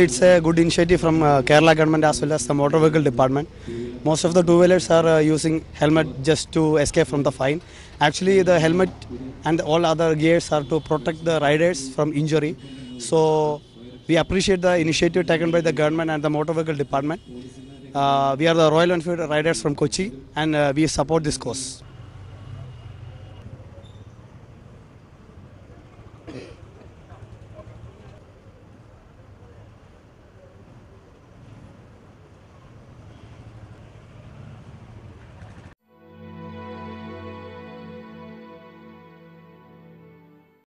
It's a good initiative from uh, Kerala government as well as the motor vehicle department. Most of the two-wheelers are uh, using helmet just to escape from the fine. Actually, the helmet and all other gears are to protect the riders from injury. So we appreciate the initiative taken by the government and the motor vehicle department. Uh, we are the Royal Enfield riders from Kochi and uh, we support this course.